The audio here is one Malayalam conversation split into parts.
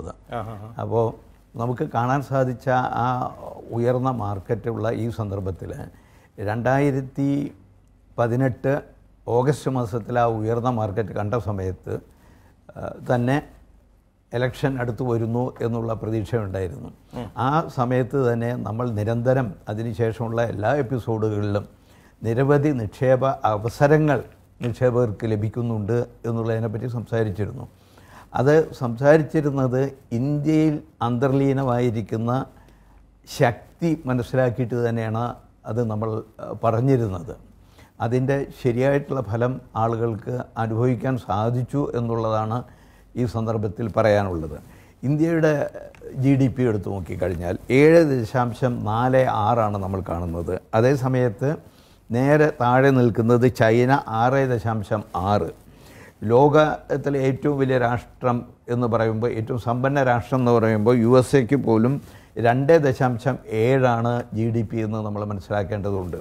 കൊടുത്തത് അപ്പോൾ നമുക്ക് കാണാൻ സാധിച്ച ആ ഉയർന്ന മാർക്കറ്റുള്ള ഈ സന്ദർഭത്തിൽ രണ്ടായിരത്തി പതിനെട്ട് ഓഗസ്റ്റ് മാസത്തിൽ ആ ഉയർന്ന മാർക്കറ്റ് കണ്ട സമയത്ത് തന്നെ എലക്ഷൻ അടുത്ത് വരുന്നു എന്നുള്ള പ്രതീക്ഷയുണ്ടായിരുന്നു ആ സമയത്ത് തന്നെ നമ്മൾ നിരന്തരം അതിനുശേഷമുള്ള എല്ലാ എപ്പിസോഡുകളിലും നിരവധി നിക്ഷേപ അവസരങ്ങൾ നിക്ഷേപകർക്ക് ലഭിക്കുന്നുണ്ട് എന്നുള്ളതിനെപ്പറ്റി സംസാരിച്ചിരുന്നു അത് സംസാരിച്ചിരുന്നത് ഇന്ത്യയിൽ അന്തർലീനമായിരിക്കുന്ന ശക്തി മനസ്സിലാക്കിയിട്ട് തന്നെയാണ് അത് നമ്മൾ പറഞ്ഞിരുന്നത് അതിൻ്റെ ശരിയായിട്ടുള്ള ഫലം ആളുകൾക്ക് അനുഭവിക്കാൻ സാധിച്ചു എന്നുള്ളതാണ് ഈ സന്ദർഭത്തിൽ പറയാനുള്ളത് ഇന്ത്യയുടെ ജി ഡി പി എടുത്തു നോക്കിക്കഴിഞ്ഞാൽ ഏഴ് ദശാംശം നാല് ആറാണ് നമ്മൾ കാണുന്നത് അതേസമയത്ത് നേരെ താഴെ നിൽക്കുന്നത് ചൈന ആറ് ദശാംശം ആറ് ലോകത്തിലെ ഏറ്റവും വലിയ രാഷ്ട്രം എന്ന് പറയുമ്പോൾ ഏറ്റവും സമ്പന്ന രാഷ്ട്രം എന്ന് പറയുമ്പോൾ യു എസ് എക്ക് പോലും രണ്ട് ദശാംശം ഏഴാണ് ജി ഡി പി എന്ന് നമ്മൾ മനസ്സിലാക്കേണ്ടതുണ്ട്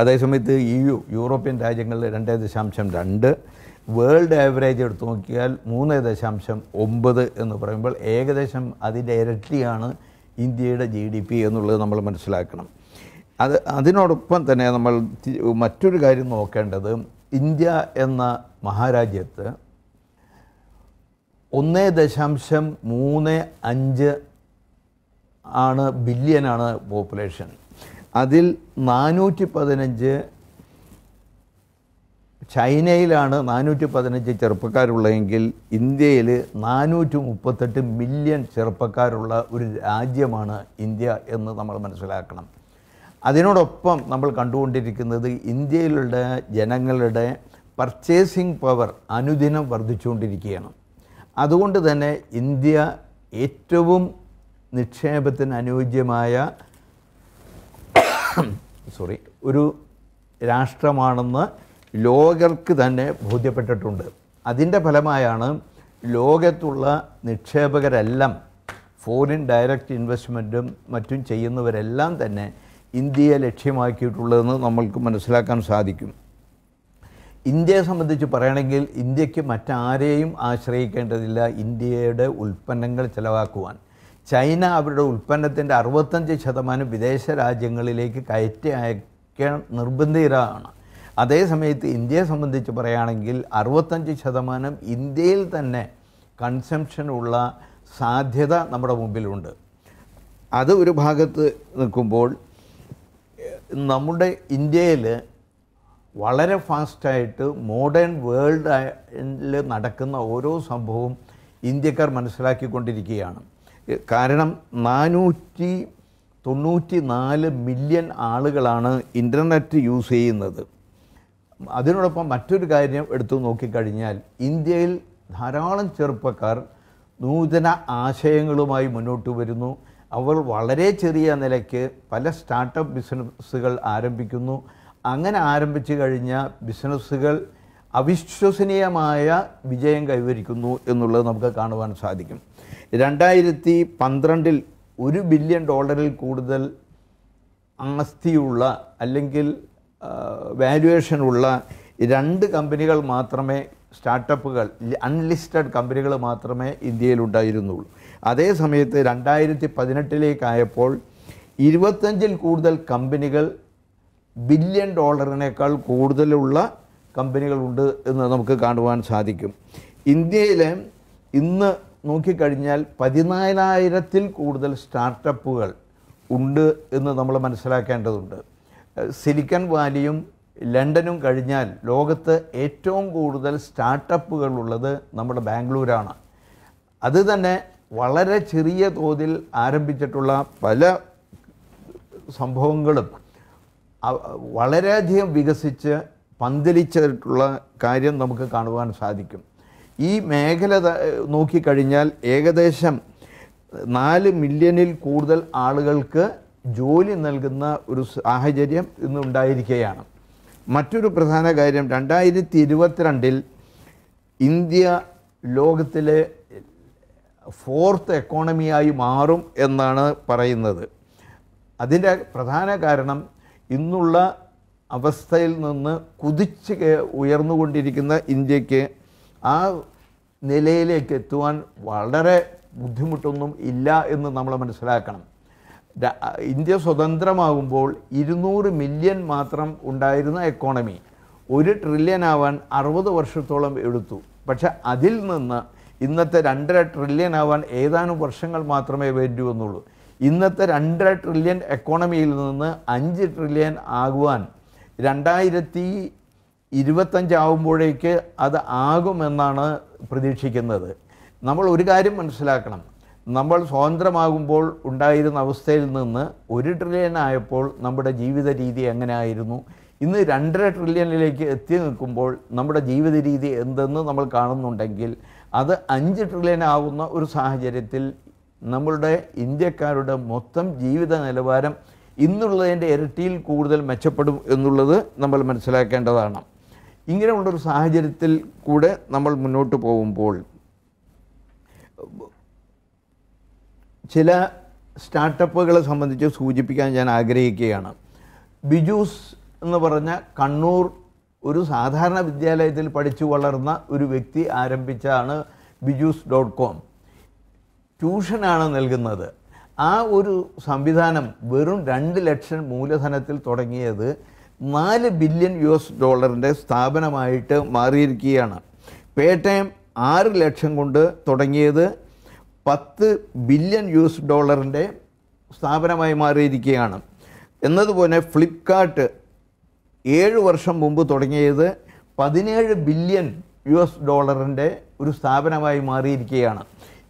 അതേസമയത്ത് ഇ യു യൂറോപ്യൻ രാജ്യങ്ങളിൽ രണ്ട് ദശാംശം രണ്ട് വേൾഡ് ആവറേജ് എടുത്തു നോക്കിയാൽ മൂന്ന് ദശാംശം ഒമ്പത് എന്ന് പറയുമ്പോൾ ഏകദേശം അതിൻ്റെ ഇരട്ടിയാണ് ഇന്ത്യയുടെ ജി ഡി പി എന്നുള്ളത് നമ്മൾ മനസ്സിലാക്കണം അത് അതിനോടൊപ്പം തന്നെ നമ്മൾ മറ്റൊരു കാര്യം നോക്കേണ്ടത് ഇന്ത്യ എന്ന മഹാരാജ്യത്ത് ഒന്ന് ദശാംശം മൂന്ന് അഞ്ച് ആണ് ബില്യനാണ് പോപ്പുലേഷൻ അതിൽ നാനൂറ്റി പതിനഞ്ച് ചൈനയിലാണ് നാനൂറ്റി പതിനഞ്ച് ചെറുപ്പക്കാരുള്ളതെങ്കിൽ ഇന്ത്യയിൽ നാനൂറ്റി മുപ്പത്തെട്ട് മില്യൺ ചെറുപ്പക്കാരുള്ള ഒരു രാജ്യമാണ് ഇന്ത്യ എന്ന് നമ്മൾ മനസ്സിലാക്കണം അതിനോടൊപ്പം നമ്മൾ കണ്ടുകൊണ്ടിരിക്കുന്നത് ഇന്ത്യയിലുള്ള ജനങ്ങളുടെ പർച്ചേസിങ് പവർ അനുദിനം വർദ്ധിച്ചുകൊണ്ടിരിക്കുകയാണ് അതുകൊണ്ട് തന്നെ ഇന്ത്യ ഏറ്റവും നിക്ഷേപത്തിന് അനുയോജ്യമായ സോറി ഒരു രാഷ്ട്രമാണെന്ന് ലോകർക്ക് തന്നെ ബോധ്യപ്പെട്ടിട്ടുണ്ട് അതിൻ്റെ ഫലമായാണ് ലോകത്തുള്ള നിക്ഷേപകരെല്ലാം ഫോറിൻ ഡയറക്റ്റ് ഇൻവെസ്റ്റ്മെൻറ്റും മറ്റും ചെയ്യുന്നവരെല്ലാം തന്നെ ഇന്ത്യയെ ലക്ഷ്യമാക്കിയിട്ടുള്ളതെന്ന് നമ്മൾക്ക് മനസ്സിലാക്കാൻ സാധിക്കും ഇന്ത്യയെ സംബന്ധിച്ച് പറയണമെങ്കിൽ ഇന്ത്യക്ക് മറ്റാരെയും ആശ്രയിക്കേണ്ടതില്ല ഇന്ത്യയുടെ ഉൽപ്പന്നങ്ങൾ ചിലവാക്കുവാൻ ചൈന അവരുടെ ഉൽപ്പന്നത്തിൻ്റെ അറുപത്തഞ്ച് ശതമാനം വിദേശ രാജ്യങ്ങളിലേക്ക് കയറ്റി അയക്കാൻ നിർബന്ധിതരാണ് അതേസമയത്ത് ഇന്ത്യയെ സംബന്ധിച്ച് പറയുകയാണെങ്കിൽ അറുപത്തഞ്ച് ശതമാനം ഇന്ത്യയിൽ തന്നെ കൺസംഷനുള്ള സാധ്യത നമ്മുടെ മുമ്പിലുണ്ട് അത് ഒരു ഭാഗത്ത് നിൽക്കുമ്പോൾ നമ്മുടെ ഇന്ത്യയിൽ വളരെ ഫാസ്റ്റായിട്ട് മോഡേൺ വേൾഡിൽ നടക്കുന്ന ഓരോ സംഭവവും ഇന്ത്യക്കാർ മനസ്സിലാക്കിക്കൊണ്ടിരിക്കുകയാണ് കാരണം നാനൂറ്റി തൊണ്ണൂറ്റി നാല് മില്യൺ ആളുകളാണ് ഇൻ്റർനെറ്റ് യൂസ് ചെയ്യുന്നത് അതിനോടൊപ്പം മറ്റൊരു കാര്യം എടുത്തു നോക്കിക്കഴിഞ്ഞാൽ ഇന്ത്യയിൽ ധാരാളം ചെറുപ്പക്കാർ നൂതന ആശയങ്ങളുമായി മുന്നോട്ട് വരുന്നു അവർ വളരെ ചെറിയ നിലയ്ക്ക് പല സ്റ്റാർട്ടപ്പ് ബിസിനസ്സുകൾ ആരംഭിക്കുന്നു അങ്ങനെ ആരംഭിച്ചു കഴിഞ്ഞ ബിസിനസ്സുകൾ അവിശ്വസനീയമായ വിജയം കൈവരിക്കുന്നു എന്നുള്ളത് നമുക്ക് കാണുവാൻ സാധിക്കും രണ്ടായിരത്തി പന്ത്രണ്ടിൽ ഒരു ബില്യൺ ഡോളറിൽ കൂടുതൽ ആസ്തിയുള്ള അല്ലെങ്കിൽ വാല്യുവേഷനുള്ള രണ്ട് കമ്പനികൾ മാത്രമേ സ്റ്റാർട്ടപ്പുകൾ അൺലിസ്റ്റഡ് കമ്പനികൾ മാത്രമേ ഇന്ത്യയിൽ ഉണ്ടായിരുന്നുള്ളൂ അതേ രണ്ടായിരത്തി പതിനെട്ടിലേക്കായപ്പോൾ ഇരുപത്തഞ്ചിൽ കൂടുതൽ കമ്പനികൾ ബില്യൺ ഡോളറിനേക്കാൾ കൂടുതലുള്ള കമ്പനികളുണ്ട് എന്ന് നമുക്ക് കാണുവാൻ സാധിക്കും ഇന്ത്യയിൽ ഇന്ന് നോക്കിക്കഴിഞ്ഞാൽ പതിനാലായിരത്തിൽ കൂടുതൽ സ്റ്റാർട്ടപ്പുകൾ ഉണ്ട് എന്ന് നമ്മൾ മനസ്സിലാക്കേണ്ടതുണ്ട് സിലിക്കൺ വാലിയും ലണ്ടനും കഴിഞ്ഞാൽ ലോകത്ത് ഏറ്റവും കൂടുതൽ സ്റ്റാർട്ടപ്പുകളുള്ളത് നമ്മുടെ ബാംഗ്ലൂരാണ് അതുതന്നെ വളരെ ചെറിയ തോതിൽ ആരംഭിച്ചിട്ടുള്ള പല സംഭവങ്ങളും വളരെയധികം വികസിച്ച് പന്തലിച്ചിട്ടുള്ള കാര്യം നമുക്ക് കാണുവാൻ സാധിക്കും ഈ മേഖല നോക്കിക്കഴിഞ്ഞാൽ ഏകദേശം നാല് മില്യണിൽ കൂടുതൽ ആളുകൾക്ക് ജോലി നൽകുന്ന ഒരു സാഹചര്യം ഇന്നുണ്ടായിരിക്കുകയാണ് മറ്റൊരു പ്രധാന കാര്യം രണ്ടായിരത്തി ഇരുപത്തിരണ്ടിൽ ഇന്ത്യ ലോകത്തിലെ ഫോർത്ത് എക്കോണമിയായി മാറും എന്നാണ് പറയുന്നത് അതിൻ്റെ പ്രധാന കാരണം ഇന്നുള്ള അവസ്ഥയിൽ നിന്ന് കുതിച്ച് ഉയർന്നുകൊണ്ടിരിക്കുന്ന ഇന്ത്യക്ക് ആ നിലയിലേക്ക് എത്തുവാൻ വളരെ ബുദ്ധിമുട്ടൊന്നും ഇല്ല എന്ന് നമ്മൾ മനസ്സിലാക്കണം ഇന്ത്യ സ്വതന്ത്രമാകുമ്പോൾ ഇരുന്നൂറ് മില്യൺ മാത്രം ഉണ്ടായിരുന്ന എക്കോണമി ഒരു ട്രില്യൺ ആവാൻ അറുപത് വർഷത്തോളം എടുത്തു പക്ഷെ അതിൽ നിന്ന് ഇന്നത്തെ രണ്ടര ട്രില്യൺ ആവാൻ ഏതാനും വർഷങ്ങൾ മാത്രമേ വേണ്ടി വന്നുള്ളൂ ഇന്നത്തെ രണ്ടര ട്രില്യൺ എക്കോണമിയിൽ നിന്ന് അഞ്ച് ട്രില്യൺ ആകുവാൻ രണ്ടായിരത്തി ഇരുപത്തഞ്ചാവുമ്പോഴേക്ക് അത് ആകുമെന്നാണ് പ്രതീക്ഷിക്കുന്നത് നമ്മൾ ഒരു കാര്യം മനസ്സിലാക്കണം നമ്മൾ സ്വതന്ത്രമാകുമ്പോൾ ഉണ്ടായിരുന്ന അവസ്ഥയിൽ നിന്ന് ഒരു ട്രില്യൺ ആയപ്പോൾ നമ്മുടെ ജീവിത രീതി എങ്ങനെയായിരുന്നു ഇന്ന് രണ്ടര ട്രില്യണിലേക്ക് എത്തി നിൽക്കുമ്പോൾ നമ്മുടെ ജീവിത രീതി എന്തെന്ന് നമ്മൾ കാണുന്നുണ്ടെങ്കിൽ അത് അഞ്ച് ട്രില്യൺ ആവുന്ന ഒരു സാഹചര്യത്തിൽ നമ്മളുടെ ഇന്ത്യക്കാരുടെ മൊത്തം ജീവിത നിലവാരം ഇന്നുള്ളതിൻ്റെ ഇരട്ടിയിൽ കൂടുതൽ മെച്ചപ്പെടും എന്നുള്ളത് നമ്മൾ മനസ്സിലാക്കേണ്ടതാണ് ഇങ്ങനെയുള്ളൊരു സാഹചര്യത്തിൽ കൂടെ നമ്മൾ മുന്നോട്ട് പോകുമ്പോൾ ചില സ്റ്റാർട്ടപ്പുകളെ സംബന്ധിച്ച് സൂചിപ്പിക്കാൻ ഞാൻ ആഗ്രഹിക്കുകയാണ് ബിജൂസ് എന്ന് പറഞ്ഞ കണ്ണൂർ ഒരു സാധാരണ വിദ്യാലയത്തിൽ പഠിച്ചു വളർന്ന ഒരു വ്യക്തി ആരംഭിച്ചാണ് ബിജൂസ് ഡോട്ട് കോം ട്യൂഷനാണ് നൽകുന്നത് ആ ഒരു സംവിധാനം വെറും രണ്ട് ലക്ഷം മൂലധനത്തിൽ തുടങ്ങിയത് നാല് ബില്യൺ യു എസ് ഡോളറിൻ്റെ സ്ഥാപനമായിട്ട് മാറിയിരിക്കുകയാണ് പേട്ടയം ആറ് ലക്ഷം കൊണ്ട് തുടങ്ങിയത് പത്ത് ബില്യൺ യു എസ് ഡോളറിൻ്റെ സ്ഥാപനമായി മാറിയിരിക്കുകയാണ് എന്നതുപോലെ ഫ്ലിപ്കാർട്ട് ഏഴ് വർഷം മുമ്പ് തുടങ്ങിയത് പതിനേഴ് ബില്യൺ യു എസ് ഡോളറിൻ്റെ ഒരു സ്ഥാപനമായി മാറിയിരിക്കുകയാണ്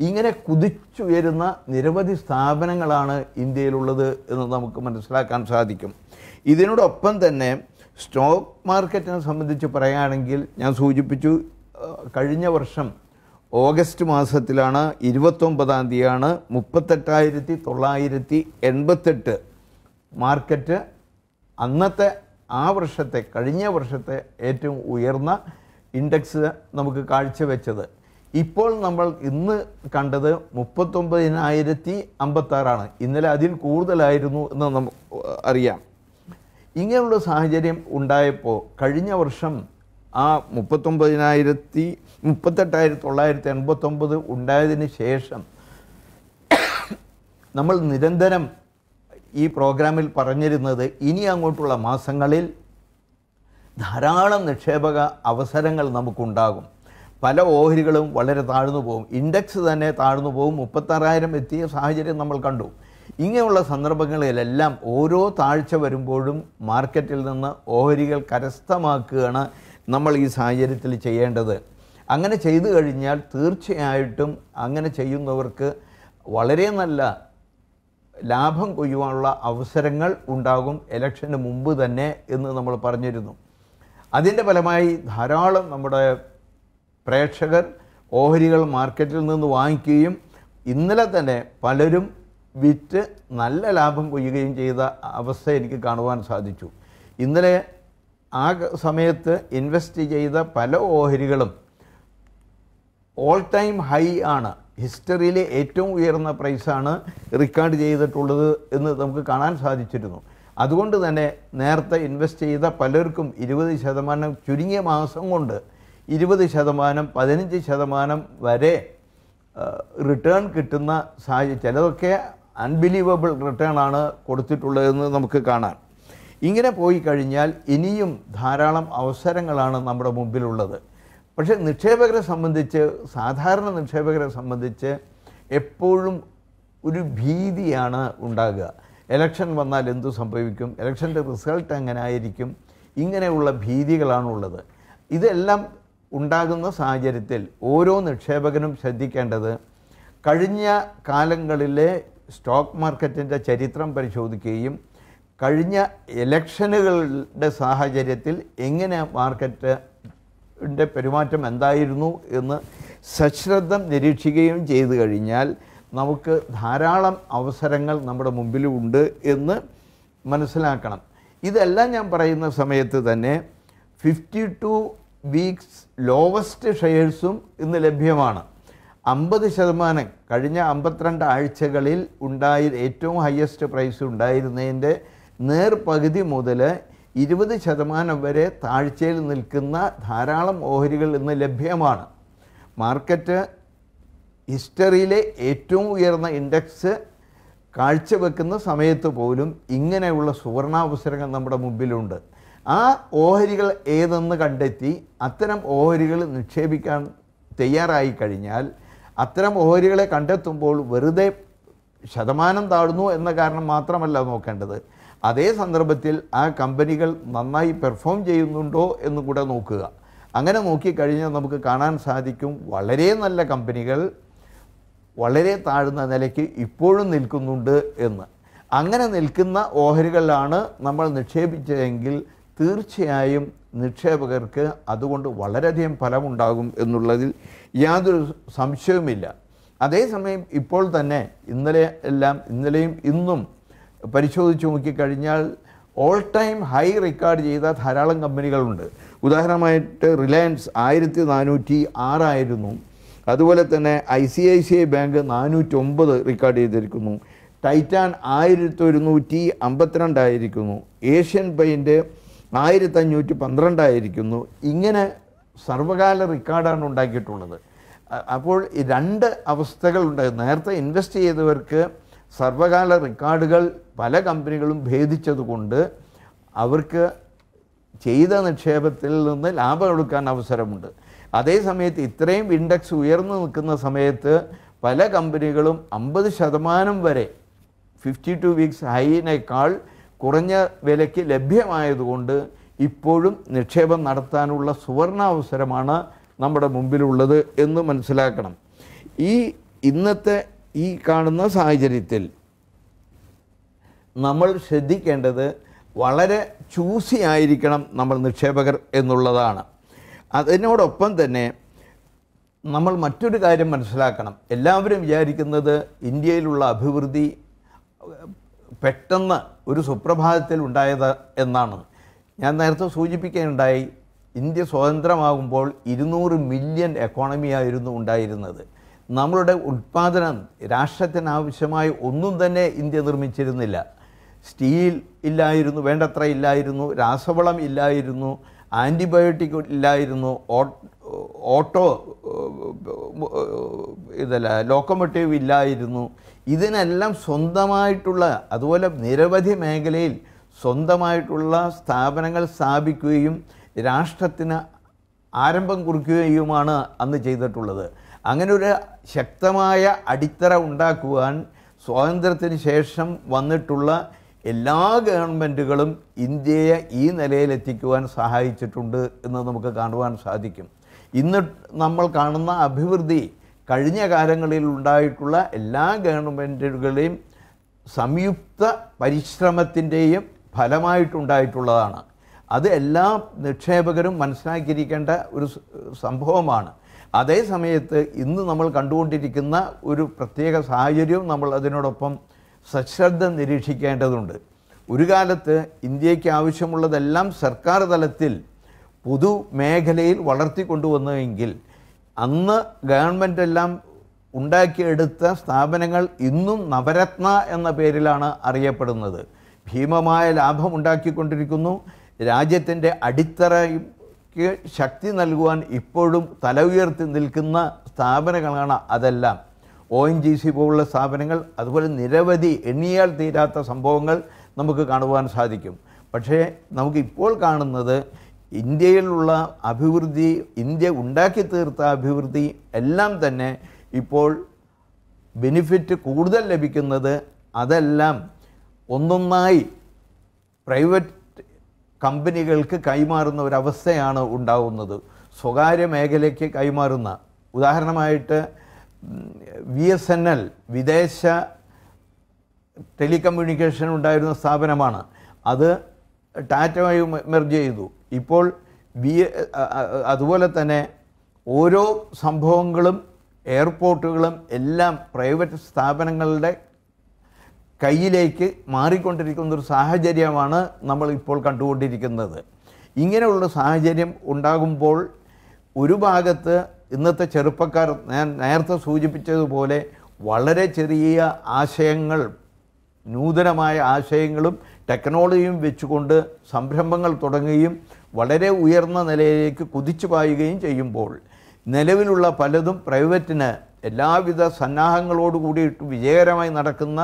ഇങ്ങനെ കുതിച്ചുയരുന്ന നിരവധി സ്ഥാപനങ്ങളാണ് ഇന്ത്യയിലുള്ളത് എന്ന് നമുക്ക് മനസ്സിലാക്കാൻ സാധിക്കും ഇതിനോടൊപ്പം തന്നെ സ്റ്റോക്ക് മാർക്കറ്റിനെ സംബന്ധിച്ച് പറയുകയാണെങ്കിൽ ഞാൻ സൂചിപ്പിച്ചു കഴിഞ്ഞ വർഷം ഓഗസ്റ്റ് മാസത്തിലാണ് ഇരുപത്തൊമ്പതാം തീയതിയാണ് മുപ്പത്തെട്ടായിരത്തി തൊള്ളായിരത്തി എൺപത്തെട്ട് മാർക്കറ്റ് അന്നത്തെ ആ വർഷത്തെ കഴിഞ്ഞ വർഷത്തെ ഏറ്റവും ഉയർന്ന ഇൻഡെക്സ് നമുക്ക് കാഴ്ചവെച്ചത് ഇപ്പോൾ നമ്മൾ ഇന്ന് കണ്ടത് മുപ്പത്തൊമ്പതിനായിരത്തി അമ്പത്താറാണ് ഇന്നലെ അതിൽ കൂടുതലായിരുന്നു എന്ന് നമുക്ക് അറിയാം ഇങ്ങനെയുള്ള സാഹചര്യം ഉണ്ടായപ്പോൾ കഴിഞ്ഞ വർഷം ആ മുപ്പത്തൊമ്പതിനായിരത്തി മുപ്പത്തെട്ടായിരത്തി തൊള്ളായിരത്തി എൺപത്തൊമ്പത് ഉണ്ടായതിന് ശേഷം നമ്മൾ നിരന്തരം ഈ പ്രോഗ്രാമിൽ പറഞ്ഞിരുന്നത് ഇനി അങ്ങോട്ടുള്ള മാസങ്ങളിൽ ധാരാളം നിക്ഷേപക അവസരങ്ങൾ നമുക്കുണ്ടാകും പല ഓഹരികളും വളരെ താഴ്ന്നു പോകും ഇൻഡെക്സ് തന്നെ താഴ്ന്നു പോകും മുപ്പത്താറായിരം എത്തിയ സാഹചര്യം നമ്മൾ കണ്ടു ഇങ്ങനെയുള്ള സന്ദർഭങ്ങളിലെല്ലാം ഓരോ താഴ്ച വരുമ്പോഴും മാർക്കറ്റിൽ നിന്ന് ഓഹരികൾ കരസ്ഥമാക്കുകയാണ് നമ്മൾ ഈ സാഹചര്യത്തിൽ ചെയ്യേണ്ടത് അങ്ങനെ ചെയ്തു കഴിഞ്ഞാൽ തീർച്ചയായിട്ടും അങ്ങനെ ചെയ്യുന്നവർക്ക് വളരെ നല്ല ലാഭം കൊയ്യുവാനുള്ള അവസരങ്ങൾ ഉണ്ടാകും ഇലക്ഷന് മുമ്പ് തന്നെ എന്ന് നമ്മൾ പറഞ്ഞിരുന്നു അതിൻ്റെ ഫലമായി ധാരാളം നമ്മുടെ പ്രേക്ഷകർ ഓഹരികൾ മാർക്കറ്റിൽ നിന്ന് വാങ്ങിക്കുകയും ഇന്നലെ തന്നെ പലരും വിറ്റ് നല്ല ലാഭം കൊയ്യുകയും ചെയ്ത അവസ്ഥ എനിക്ക് കാണുവാൻ സാധിച്ചു ഇന്നലെ ആ സമയത്ത് ഇൻവെസ്റ്റ് ചെയ്ത പല ഓഹരികളും ഓൾ ടൈം ഹൈ ആണ് ഹിസ്റ്ററിയിലെ ഏറ്റവും ഉയർന്ന പ്രൈസാണ് റെക്കോർഡ് ചെയ്തിട്ടുള്ളത് എന്ന് നമുക്ക് കാണാൻ സാധിച്ചിരുന്നു അതുകൊണ്ട് തന്നെ നേരത്തെ ഇൻവെസ്റ്റ് ചെയ്ത പലർക്കും ഇരുപത് ശതമാനം ചുരുങ്ങിയ മാസം കൊണ്ട് ഇരുപത് ശതമാനം പതിനഞ്ച് ശതമാനം വരെ റിട്ടേൺ കിട്ടുന്ന സാഹചര്യം ചിലതൊക്കെ അൺബിലീവബിൾ റിട്ടേൺ ആണ് കൊടുത്തിട്ടുള്ളതെന്ന് നമുക്ക് കാണാം ഇങ്ങനെ പോയി കഴിഞ്ഞാൽ ഇനിയും ധാരാളം അവസരങ്ങളാണ് നമ്മുടെ മുമ്പിലുള്ളത് പക്ഷേ നിക്ഷേപകരെ സംബന്ധിച്ച് സാധാരണ നിക്ഷേപകരെ സംബന്ധിച്ച് എപ്പോഴും ഒരു ഭീതിയാണ് ഉണ്ടാകുക എലക്ഷൻ വന്നാൽ എന്തു സംഭവിക്കും ഇലക്ഷൻ്റെ റിസൾട്ട് എങ്ങനെ ആയിരിക്കും ഇങ്ങനെയുള്ള ഭീതികളാണുള്ളത് ഇതെല്ലാം ഉണ്ടാകുന്ന സാഹചര്യത്തിൽ ഓരോ നിക്ഷേപകനും ശ്രദ്ധിക്കേണ്ടത് കഴിഞ്ഞ കാലങ്ങളിലെ സ്റ്റോക്ക് മാർക്കറ്റിൻ്റെ ചരിത്രം പരിശോധിക്കുകയും കഴിഞ്ഞ ഇലക്ഷനുകളുടെ സാഹചര്യത്തിൽ എങ്ങനെ മാർക്കറ്റിൻ്റെ പെരുമാറ്റം എന്തായിരുന്നു എന്ന് സശ്രദ്ധം നിരീക്ഷിക്കുകയും ചെയ്തു കഴിഞ്ഞാൽ നമുക്ക് ധാരാളം അവസരങ്ങൾ നമ്മുടെ മുമ്പിലുമുണ്ട് എന്ന് മനസ്സിലാക്കണം ഇതെല്ലാം ഞാൻ പറയുന്ന സമയത്ത് തന്നെ ഫിഫ്റ്റി ടു വീക്സ് ലോവസ്റ്റ് ഷെയർസും ഇന്ന് ലഭ്യമാണ് അമ്പത് ശതമാനം കഴിഞ്ഞ അമ്പത്തിരണ്ട് ആഴ്ചകളിൽ ഉണ്ടായി ഏറ്റവും ഹയസ്റ്റ് പ്രൈസ് ഉണ്ടായിരുന്നതിൻ്റെ നേർപകുതി മുതൽ ഇരുപത് ശതമാനം വരെ താഴ്ചയിൽ നിൽക്കുന്ന ധാരാളം ഓഹരികൾ ഇന്ന് ലഭ്യമാണ് മാർക്കറ്റ് ഹിസ്റ്ററിയിലെ ഏറ്റവും ഉയർന്ന ഇൻഡെക്സ് കാഴ്ചവെക്കുന്ന സമയത്ത് പോലും ഇങ്ങനെയുള്ള സുവർണാവസരങ്ങൾ നമ്മുടെ മുമ്പിലുണ്ട് ആ ഓഹരികൾ ഏതെന്ന് കണ്ടെത്തി അത്തരം ഓഹരികൾ നിക്ഷേപിക്കാൻ തയ്യാറായി കഴിഞ്ഞാൽ അത്തരം ഓഹരികളെ കണ്ടെത്തുമ്പോൾ വെറുതെ ശതമാനം താഴ്ന്നു എന്ന കാരണം മാത്രമല്ല നോക്കേണ്ടത് അതേ സന്ദർഭത്തിൽ ആ കമ്പനികൾ നന്നായി പെർഫോം ചെയ്യുന്നുണ്ടോ എന്ന് കൂടെ നോക്കുക അങ്ങനെ നോക്കിക്കഴിഞ്ഞാൽ നമുക്ക് കാണാൻ സാധിക്കും വളരെ നല്ല കമ്പനികൾ വളരെ താഴ്ന്ന നിലയ്ക്ക് ഇപ്പോഴും നിൽക്കുന്നുണ്ട് എന്ന് അങ്ങനെ നിൽക്കുന്ന ഓഹരികളിലാണ് നമ്മൾ നിക്ഷേപിച്ചതെങ്കിൽ തീർച്ചയായും നിക്ഷേപകർക്ക് അതുകൊണ്ട് വളരെയധികം ഫലമുണ്ടാകും എന്നുള്ളതിൽ യാതൊരു സംശയവുമില്ല അതേസമയം ഇപ്പോൾ തന്നെ ഇന്നലെ എല്ലാം ഇന്നലെയും ഇന്നും പരിശോധിച്ച് നോക്കിക്കഴിഞ്ഞാൽ ഓൾ ടൈം ഹൈ റെക്കോർഡ് ചെയ്ത ധാരാളം കമ്പനികളുണ്ട് ഉദാഹരണമായിട്ട് റിലയൻസ് ആയിരത്തി നാനൂറ്റി ആറായിരുന്നു അതുപോലെ തന്നെ I C I C I bank നാനൂറ്റി ഒമ്പത് റെക്കോർഡ് ചെയ്തിരിക്കുന്നു ടൈറ്റാൻ ആയിരത്തി ഒരുന്നൂറ്റി അമ്പത്തിരണ്ടായിരിക്കുന്നു ഏഷ്യൻ പെയിൻ്റ് ആയിരത്തഞ്ഞൂറ്റി പന്ത്രണ്ടായിരിക്കുന്നു ഇങ്ങനെ സർവകാല റെക്കോർഡാണ് ഉണ്ടാക്കിയിട്ടുള്ളത് അപ്പോൾ രണ്ട് അവസ്ഥകളുണ്ട് നേരത്തെ ഇൻവെസ്റ്റ് ചെയ്തവർക്ക് സർവകാല റെക്കോർഡുകൾ പല കമ്പനികളും ഭേദിച്ചതുകൊണ്ട് അവർക്ക് ചെയ്ത നിക്ഷേപത്തിൽ നിന്ന് ലാഭം എടുക്കാൻ അവസരമുണ്ട് അതേസമയത്ത് ഇത്രയും ഇൻഡെക്സ് ഉയർന്നു നിൽക്കുന്ന സമയത്ത് പല കമ്പനികളും അമ്പത് ശതമാനം വരെ ഫിഫ്റ്റി ടു വീക്സ് ഹൈനേക്കാൾ കുറഞ്ഞ വിലയ്ക്ക് ലഭ്യമായതുകൊണ്ട് ഇപ്പോഴും നിക്ഷേപം നടത്താനുള്ള സുവർണാവസരമാണ് നമ്മുടെ മുമ്പിലുള്ളത് എന്ന് മനസ്സിലാക്കണം ഈ ഇന്നത്തെ ഈ കാണുന്ന സാഹചര്യത്തിൽ നമ്മൾ ശ്രദ്ധിക്കേണ്ടത് വളരെ ചൂസി ആയിരിക്കണം നമ്മൾ നിക്ഷേപകർ എന്നുള്ളതാണ് അതിനോടൊപ്പം തന്നെ നമ്മൾ മറ്റൊരു കാര്യം മനസ്സിലാക്കണം എല്ലാവരും വിചാരിക്കുന്നത് ഇന്ത്യയിലുള്ള അഭിവൃദ്ധി പെട്ടെന്ന് ഒരു സുപ്രഭാതത്തിൽ ഉണ്ടായത് എന്നാണ് ഞാൻ നേരത്തെ സൂചിപ്പിക്കാനുണ്ടായി ഇന്ത്യ സ്വതന്ത്രമാകുമ്പോൾ ഇരുന്നൂറ് മില്യൺ എക്കോണമിയായിരുന്നു ഉണ്ടായിരുന്നത് നമ്മളുടെ ഉൽപ്പാദനം രാഷ്ട്രത്തിനാവശ്യമായ ഒന്നും തന്നെ ഇന്ത്യ നിർമ്മിച്ചിരുന്നില്ല സ്റ്റീൽ ഇല്ലായിരുന്നു വേണ്ടത്ര ഇല്ലായിരുന്നു രാസവളം ഇല്ലായിരുന്നു ആൻറ്റിബയോട്ടിക് ഇല്ലായിരുന്നു ഓട്ടോ ഇതല്ല ലോക്കോമോട്ടീവ് ഇല്ലായിരുന്നു ഇതിനെല്ലാം സ്വന്തമായിട്ടുള്ള അതുപോലെ നിരവധി മേഖലയിൽ സ്വന്തമായിട്ടുള്ള സ്ഥാപനങ്ങൾ സ്ഥാപിക്കുകയും രാഷ്ട്രത്തിന് ആരംഭം കുറിക്കുകയുമാണ് അന്ന് ചെയ്തിട്ടുള്ളത് അങ്ങനെ ഒരു ശക്തമായ അടിത്തറ ഉണ്ടാക്കുവാൻ സ്വാതന്ത്ര്യത്തിന് ശേഷം വന്നിട്ടുള്ള എല്ലാ ഗവൺമെൻറ്റുകളും ഇന്ത്യയെ ഈ നിലയിലെത്തിക്കുവാൻ സഹായിച്ചിട്ടുണ്ട് എന്ന് നമുക്ക് കാണുവാൻ സാധിക്കും ഇന്ന് നമ്മൾ കാണുന്ന അഭിവൃദ്ധി കഴിഞ്ഞ കാലങ്ങളിൽ ഉണ്ടായിട്ടുള്ള എല്ലാ ഗവൺമെൻറ്റുകളെയും സംയുക്ത പരിശ്രമത്തിൻ്റെയും ഫലമായിട്ടുണ്ടായിട്ടുള്ളതാണ് അത് എല്ലാ നിക്ഷേപകരും മനസ്സിലാക്കിയിരിക്കേണ്ട ഒരു സംഭവമാണ് അതേ സമയത്ത് ഇന്ന് നമ്മൾ കണ്ടുകൊണ്ടിരിക്കുന്ന ഒരു പ്രത്യേക സാഹചര്യവും നമ്മൾ അതിനോടൊപ്പം സശ്രദ്ധ നിരീക്ഷിക്കേണ്ടതുണ്ട് ഒരു കാലത്ത് ഇന്ത്യക്ക് ആവശ്യമുള്ളതെല്ലാം സർക്കാർ തലത്തിൽ പൊതുമേഖലയിൽ വളർത്തിക്കൊണ്ടുവന്നതെങ്കിൽ അന്ന് ഗവൺമെൻറ് എല്ലാം ഉണ്ടാക്കിയെടുത്ത സ്ഥാപനങ്ങൾ ഇന്നും നവരത്ന എന്ന പേരിലാണ് അറിയപ്പെടുന്നത് ഭീമമായ ലാഭം ഉണ്ടാക്കിക്കൊണ്ടിരിക്കുന്നു രാജ്യത്തിൻ്റെ അടിത്തറയ്ക്ക് ശക്തി നൽകുവാൻ ഇപ്പോഴും തല ഉയർത്തി നിൽക്കുന്ന സ്ഥാപനങ്ങളാണ് അതെല്ലാം ഒ എൻ ജി സി പോലുള്ള സ്ഥാപനങ്ങൾ അതുപോലെ നിരവധി എണ്ണിയാൽ തീരാത്ത സംഭവങ്ങൾ നമുക്ക് കാണുവാൻ സാധിക്കും പക്ഷേ നമുക്കിപ്പോൾ കാണുന്നത് ഇന്ത്യയിലുള്ള അഭിവൃദ്ധി ഇന്ത്യ ഉണ്ടാക്കി തീർത്ത അഭിവൃദ്ധി എല്ലാം തന്നെ ഇപ്പോൾ ബെനിഫിറ്റ് കൂടുതൽ ലഭിക്കുന്നത് അതെല്ലാം ഒന്നൊന്നായി പ്രൈവറ്റ് കമ്പനികൾക്ക് കൈമാറുന്ന ഒരവസ്ഥയാണ് ഉണ്ടാവുന്നത് സ്വകാര്യ മേഖലയ്ക്ക് കൈമാറുന്ന ഉദാഹരണമായിട്ട് വി എസ് എൻ എൽ വിദേശ ടെലികമ്മ്യൂണിക്കേഷൻ ഉണ്ടായിരുന്ന സ്ഥാപനമാണ് അത് ടാറ്റയുമായി മെർജ് ചെയ്തു ഇപ്പോൾ ബി അതുപോലെ തന്നെ ഓരോ സംഭവങ്ങളും എയർപോർട്ടുകളും എല്ലാം പ്രൈവറ്റ് സ്ഥാപനങ്ങളുടെ കയ്യിലേക്ക് മാറിക്കൊണ്ടിരിക്കുന്ന ഒരു സാഹചര്യമാണ് നമ്മൾ ഇപ്പോൾ കണ്ടുകൊണ്ടിരിക്കുന്നത് ഇങ്ങനെയുള്ള സാഹചര്യം ഉണ്ടാകുമ്പോൾ ഒരു ഭാഗത്ത് ഇന്നത്തെ ചെറുപ്പക്കാർ ഞാൻ നേരത്തെ സൂചിപ്പിച്ചതുപോലെ വളരെ ചെറിയ ആശയങ്ങൾ നൂതനമായ ആശയങ്ങളും ടെക്നോളജിയും വെച്ചുകൊണ്ട് സംരംഭങ്ങൾ തുടങ്ങുകയും വളരെ ഉയർന്ന നിലയിലേക്ക് കുതിച്ചു പായുകയും ചെയ്യുമ്പോൾ നിലവിലുള്ള പലതും പ്രൈവറ്റിന് എല്ലാവിധ സന്നാഹങ്ങളോട് കൂടിയിട്ട് വിജയകരമായി നടക്കുന്ന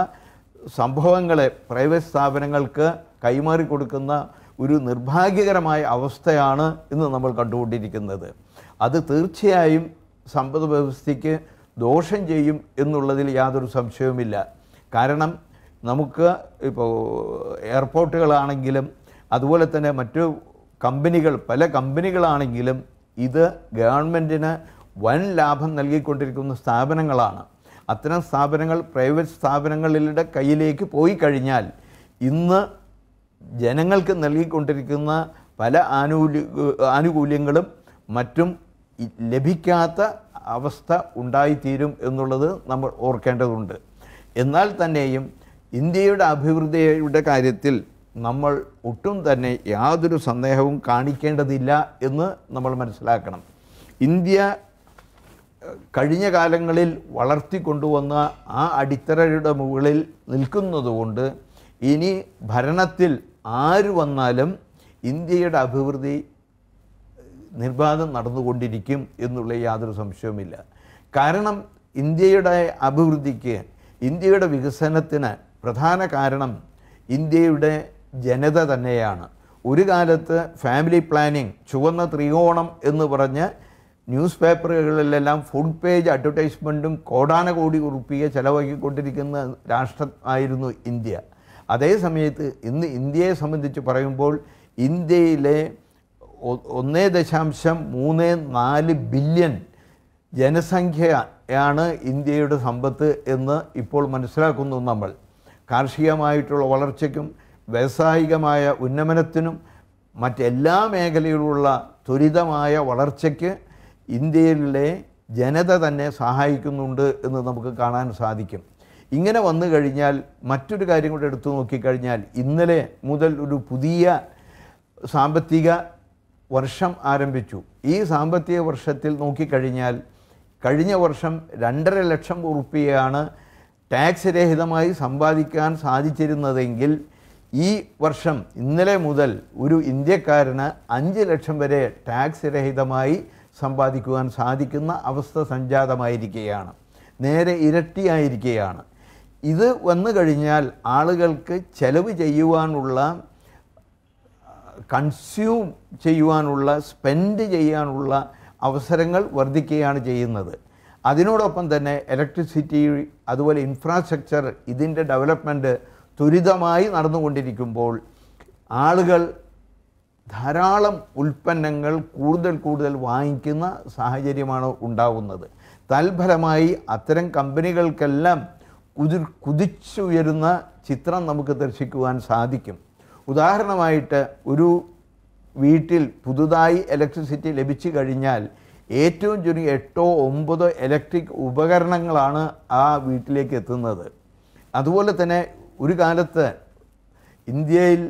സംഭവങ്ങളെ പ്രൈവറ്റ് സ്ഥാപനങ്ങൾക്ക് കൈമാറി കൊടുക്കുന്ന ഒരു നിർഭാഗ്യകരമായ അവസ്ഥയാണ് ഇന്ന് നമ്മൾ കണ്ടുകൊണ്ടിരിക്കുന്നത് അത് തീർച്ചയായും സമ്പദ് വ്യവസ്ഥയ്ക്ക് ദോഷം ചെയ്യും എന്നുള്ളതിൽ യാതൊരു സംശയവുമില്ല കാരണം നമുക്ക് ഇപ്പോൾ എയർപോർട്ടുകളാണെങ്കിലും അതുപോലെ തന്നെ മറ്റു കമ്പനികൾ പല കമ്പനികളാണെങ്കിലും ഇത് ഗവൺമെൻറ്റിന് വൻ ലാഭം നൽകിക്കൊണ്ടിരിക്കുന്ന സ്ഥാപനങ്ങളാണ് അത്തരം സ്ഥാപനങ്ങൾ പ്രൈവറ്റ് സ്ഥാപനങ്ങളുടെ കയ്യിലേക്ക് പോയി കഴിഞ്ഞാൽ ഇന്ന് ജനങ്ങൾക്ക് നൽകിക്കൊണ്ടിരിക്കുന്ന പല ആനുകൂല്യ ആനുകൂല്യങ്ങളും മറ്റും ലഭിക്കാത്ത അവസ്ഥ ഉണ്ടായിത്തീരും എന്നുള്ളത് നമ്മൾ ഓർക്കേണ്ടതുണ്ട് എന്നാൽ തന്നെയും ഇന്ത്യയുടെ അഭിവൃദ്ധിയുടെ കാര്യത്തിൽ നമ്മൾ ഒട്ടും തന്നെ യാതൊരു സന്ദേഹവും കാണിക്കേണ്ടതില്ല എന്ന് നമ്മൾ മനസ്സിലാക്കണം ഇന്ത്യ കഴിഞ്ഞ കാലങ്ങളിൽ വളർത്തിക്കൊണ്ടുവന്ന ആ അടിത്തറയുടെ മുകളിൽ നിൽക്കുന്നതുകൊണ്ട് ഇനി ഭരണത്തിൽ ആര് വന്നാലും ഇന്ത്യയുടെ അഭിവൃദ്ധി നിർബാധം നടന്നുകൊണ്ടിരിക്കും എന്നുള്ള യാതൊരു സംശയവുമില്ല കാരണം ഇന്ത്യയുടെ അഭിവൃദ്ധിക്ക് ഇന്ത്യയുടെ വികസനത്തിന് പ്രധാന കാരണം ഇന്ത്യയുടെ ജനത തന്നെയാണ് ഒരു കാലത്ത് ഫാമിലി പ്ലാനിങ് ചുവന്ന ത്രികോണം എന്ന് പറഞ്ഞ് ന്യൂസ് പേപ്പറുകളിലെല്ലാം ഫുൾ പേജ് അഡ്വർടൈസ്മെൻറ്റും കോടി ഉറുപ്പിക ചെലവാക്കിക്കൊണ്ടിരിക്കുന്ന രാഷ്ട്രമായിരുന്നു ഇന്ത്യ അതേ സമയത്ത് ഇന്ന് ഇന്ത്യയെ സംബന്ധിച്ച് പറയുമ്പോൾ ഇന്ത്യയിലെ ഒന്നേ ദശാംശം മൂന്ന് നാല് ബില്യൺ ജനസംഖ്യയാണ് ഇന്ത്യയുടെ സമ്പത്ത് എന്ന് ഇപ്പോൾ മനസ്സിലാക്കുന്നു നമ്മൾ കാർഷികമായിട്ടുള്ള വളർച്ചയ്ക്കും വ്യാവസായികമായ ഉന്നമനത്തിനും മറ്റെല്ലാ മേഖലയിലുള്ള ത്വരിതമായ വളർച്ചയ്ക്ക് ഇന്ത്യയിലെ ജനത തന്നെ സഹായിക്കുന്നുണ്ട് എന്ന് നമുക്ക് കാണാൻ സാധിക്കും ഇങ്ങനെ വന്നു കഴിഞ്ഞാൽ മറ്റൊരു കാര്യം കൂടെ എടുത്തു നോക്കിക്കഴിഞ്ഞാൽ ഇന്നലെ മുതൽ ഒരു പുതിയ സാമ്പത്തിക വർഷം ആരംഭിച്ചു ഈ സാമ്പത്തിക വർഷത്തിൽ നോക്കിക്കഴിഞ്ഞാൽ കഴിഞ്ഞ വർഷം രണ്ടര ലക്ഷം റുപ്പിയാണ് ടാക്സ് രഹിതമായി സമ്പാദിക്കാൻ സാധിച്ചിരുന്നതെങ്കിൽ ഈ വർഷം ഇന്നലെ മുതൽ ഒരു ഇന്ത്യക്കാരന് അഞ്ച് ലക്ഷം വരെ ടാക്സ് രഹിതമായി സമ്പാദിക്കുവാൻ സാധിക്കുന്ന അവസ്ഥ സംജാതമായിരിക്കുകയാണ് നേരെ ഇരട്ടിയായിരിക്കുകയാണ് ഇത് വന്നു കഴിഞ്ഞാൽ ആളുകൾക്ക് ചെലവ് ചെയ്യുവാനുള്ള കൺസ്യൂം ചെയ്യുവാനുള്ള സ്പെൻഡ് ചെയ്യാനുള്ള അവസരങ്ങൾ വർദ്ധിക്കുകയാണ് ചെയ്യുന്നത് അതിനോടൊപ്പം തന്നെ ഇലക്ട്രിസിറ്റി അതുപോലെ ഇൻഫ്രാസ്ട്രക്ചർ ഇതിൻ്റെ ഡെവലപ്മെൻറ്റ് ത്വരിതമായി നടന്നുകൊണ്ടിരിക്കുമ്പോൾ ആളുകൾ ധാരാളം ഉൽപ്പന്നങ്ങൾ കൂടുതൽ കൂടുതൽ വാങ്ങിക്കുന്ന സാഹചര്യമാണ് ഉണ്ടാകുന്നത് തൽഫലമായി അത്തരം കമ്പനികൾക്കെല്ലാം കുതിർ കുതിച്ചുയരുന്ന ചിത്രം നമുക്ക് ദർശിക്കുവാൻ സാധിക്കും ഉദാഹരണമായിട്ട് ഒരു വീട്ടിൽ പുതുതായി ഇലക്ട്രിസിറ്റി ലഭിച്ചു കഴിഞ്ഞാൽ ഏറ്റവും ചുരുങ്ങി എട്ടോ ഒമ്പതോ ഇലക്ട്രിക് ഉപകരണങ്ങളാണ് ആ വീട്ടിലേക്ക് എത്തുന്നത് അതുപോലെ തന്നെ ഒരു കാലത്ത് ഇന്ത്യയിൽ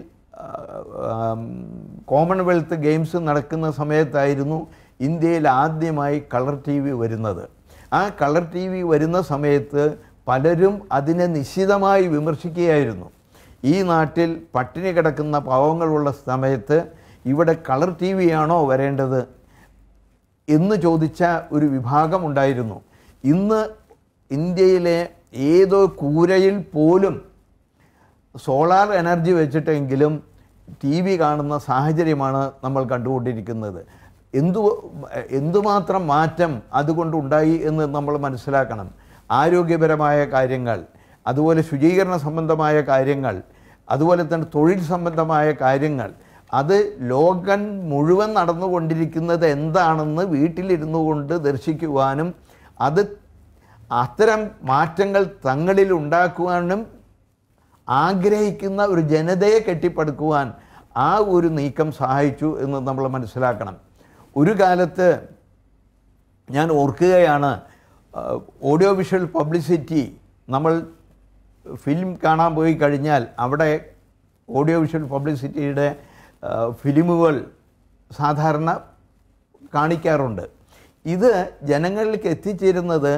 കോമൺവെൽത്ത് ഗെയിംസ് നടക്കുന്ന സമയത്തായിരുന്നു ഇന്ത്യയിൽ ആദ്യമായി കളർ ടി വി വരുന്നത് ആ കളർ ടി വി വരുന്ന സമയത്ത് പലരും അതിനെ നിശ്ചിതമായി വിമർശിക്കുകയായിരുന്നു ഈ നാട്ടിൽ പട്ടിണി കിടക്കുന്ന പാവങ്ങളുള്ള സമയത്ത് ഇവിടെ കളർ ടി വിയാണോ വരേണ്ടത് എന്ന് ചോദിച്ച ഒരു വിഭാഗം ഉണ്ടായിരുന്നു ഇന്ന് ഇന്ത്യയിലെ ഏതോ കൂരയിൽ പോലും സോളാർ എനർജി വെച്ചിട്ടെങ്കിലും ടി വി കാണുന്ന സാഹചര്യമാണ് നമ്മൾ കണ്ടുകൊണ്ടിരിക്കുന്നത് എന്തു എന്തുമാത്രം മാറ്റം അതുകൊണ്ടുണ്ടായി എന്ന് നമ്മൾ മനസ്സിലാക്കണം ആരോഗ്യപരമായ കാര്യങ്ങൾ അതുപോലെ ശുചീകരണ സംബന്ധമായ കാര്യങ്ങൾ അതുപോലെ തന്നെ തൊഴിൽ സംബന്ധമായ കാര്യങ്ങൾ അത് ലോകം മുഴുവൻ നടന്നുകൊണ്ടിരിക്കുന്നത് എന്താണെന്ന് വീട്ടിലിരുന്നു കൊണ്ട് ദർശിക്കുവാനും അത് അത്തരം മാറ്റങ്ങൾ തങ്ങളിൽ ഉണ്ടാക്കുവാനും ആഗ്രഹിക്കുന്ന ഒരു ജനതയെ കെട്ടിപ്പടുക്കുവാൻ ആ ഒരു നീക്കം സഹായിച്ചു എന്ന് നമ്മൾ മനസ്സിലാക്കണം ഒരു കാലത്ത് ഞാൻ ഓർക്കുകയാണ് ഓഡിയോ വിഷ്വൽ പബ്ലിസിറ്റി നമ്മൾ ഫിലിം കാണാൻ പോയി കഴിഞ്ഞാൽ അവിടെ ഓഡിയോ വിഷ്വൽ പബ്ലിസിറ്റിയുടെ ഫിലിമുകൾ സാധാരണ കാണിക്കാറുണ്ട് ഇത് ജനങ്ങളിലേക്ക് എത്തിച്ചേരുന്നത്